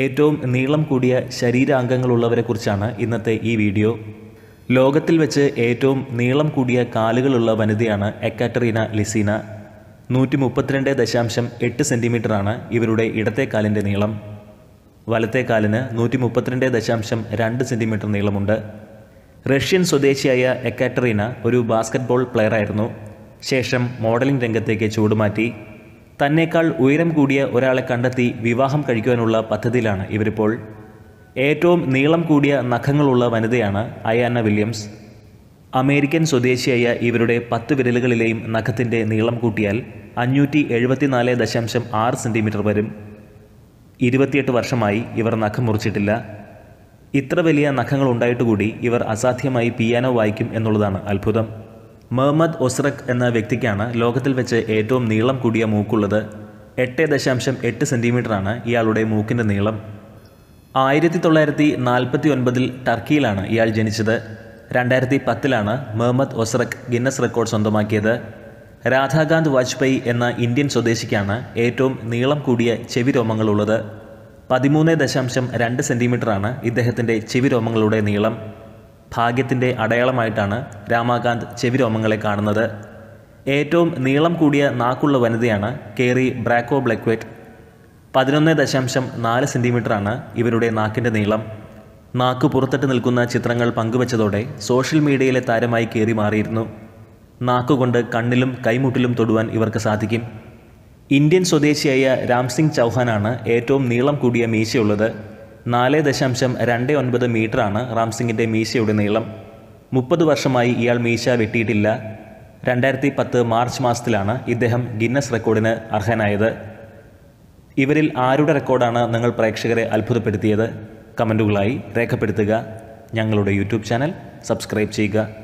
ഏറ്റവും നീളം കൂടിയ കുറിച്ചാണ് ഇന്നത്തെ ഈ വീഡിയോ ലോകത്തിൽ വെച്ച് ഏറ്റവും നീളം കൂടിയ കാലുകളുള്ള വനിതയാണ് എക്കാറ്ററീന ലിസീന നൂറ്റി മുപ്പത്തിരണ്ട് ദശാംശം എട്ട് സെൻറ്റിമീറ്ററാണ് ഇവരുടെ ഇടത്തെ കാലിൻ്റെ നീളം വലത്തെ കാലിന് നൂറ്റി മുപ്പത്തിരണ്ട് ദശാംശം രണ്ട് സെൻറ്റിമീറ്റർ നീളമുണ്ട് റഷ്യൻ സ്വദേശിയായ എക്കാറ്ററീന ഒരു ബാസ്ക്കറ്റ്ബോൾ പ്ലെയറായിരുന്നു ശേഷം മോഡലിംഗ് രംഗത്തേക്ക് ചൂടുമാറ്റി തന്നേക്കാൾ ഉയരം കൂടിയ ഒരാളെ കണ്ടെത്തി വിവാഹം കഴിക്കുവാനുള്ള പദ്ധതിയിലാണ് ഇവരിപ്പോൾ ഏറ്റവും നീളം കൂടിയ നഖങ്ങളുള്ള വനിതയാണ് അയാന വില്യംസ് അമേരിക്കൻ സ്വദേശിയായ ഇവരുടെ പത്ത് വിരലുകളിലെയും നഖത്തിൻ്റെ നീളം കൂട്ടിയാൽ അഞ്ഞൂറ്റി എഴുപത്തിനാല് ദശാംശം ആറ് സെൻറ്റിമീറ്റർ വരും ഇരുപത്തിയെട്ട് വർഷമായി ഇവർ നഖം മുറിച്ചിട്ടില്ല ഇത്ര വലിയ നഖങ്ങൾ ഉണ്ടായിട്ട് കൂടി ഇവർ അസാധ്യമായി പിയാനോ വായിക്കും എന്നുള്ളതാണ് അത്ഭുതം മുഹമ്മദ് ഒസ്രഖ് എന്ന വ്യക്തിക്കാണ് ലോകത്തിൽ വെച്ച് ഏറ്റവും നീളം കൂടിയ മൂക്കുള്ളത് എട്ട് ദശാംശം എട്ട് സെൻറ്റിമീറ്ററാണ് ഇയാളുടെ മൂക്കിൻ്റെ നീളം ആയിരത്തി തൊള്ളായിരത്തി നാൽപ്പത്തി ഒൻപതിൽ ടർക്കിയിലാണ് ഇയാൾ ജനിച്ചത് രണ്ടായിരത്തി പത്തിലാണ് മുഹമ്മദ് ഒസ്രഖ് ഗിന്നസ് റെക്കോർഡ് സ്വന്തമാക്കിയത് രാധാകാന്ത് വാജ്പേയി എന്ന ഇന്ത്യൻ സ്വദേശിക്കാണ് ഏറ്റവും നീളം കൂടിയ ചെവി രോമങ്ങളുള്ളത് പതിമൂന്ന് ദശാംശം രണ്ട് സെൻറ്റിമീറ്ററാണ് ഇദ്ദേഹത്തിൻ്റെ ചെവി രോമങ്ങളുടെ നീളം ഭാഗ്യത്തിൻ്റെ അടയാളമായിട്ടാണ് രാമാകാന്ത് ചെവിരോമങ്ങളെ കാണുന്നത് ഏറ്റവും നീളം കൂടിയ നാക്കുള്ള വനിതയാണ് കേറി ബ്രാക്കോ ബ്ലക്വേറ്റ് പതിനൊന്ന് ദശാംശം നാല് സെൻറ്റിമീറ്ററാണ് ഇവരുടെ നാക്കിൻ്റെ നീളം നാക്ക് പുറത്തിട്ട് നിൽക്കുന്ന ചിത്രങ്ങൾ പങ്കുവച്ചതോടെ സോഷ്യൽ മീഡിയയിലെ താരമായി കയറി മാറിയിരുന്നു നാക്കുകൊണ്ട് കണ്ണിലും കൈമുട്ടിലും തൊടുവാൻ ഇവർക്ക് സാധിക്കും ഇന്ത്യൻ സ്വദേശിയായ രാംസിംഗ് ചൗഹാനാണ് ഏറ്റവും നീളം കൂടിയ മീശയുള്ളത് നാല് ദശാംശം രണ്ട് ഒൻപത് മീറ്ററാണ് റാംസിംഗിൻ്റെ മീശയുടെ നീളം മുപ്പത് വർഷമായി ഇയാൾ മീശ വെട്ടിയിട്ടില്ല രണ്ടായിരത്തി പത്ത് മാർച്ച് മാസത്തിലാണ് ഇദ്ദേഹം ഗിന്നസ് റെക്കോർഡിന് അർഹനായത് ഇവരിൽ ആരുടെ റെക്കോർഡാണ് നിങ്ങൾ പ്രേക്ഷകരെ അത്ഭുതപ്പെടുത്തിയത് കമൻറ്റുകളായി രേഖപ്പെടുത്തുക ഞങ്ങളുടെ യൂട്യൂബ് ചാനൽ സബ്സ്ക്രൈബ് ചെയ്യുക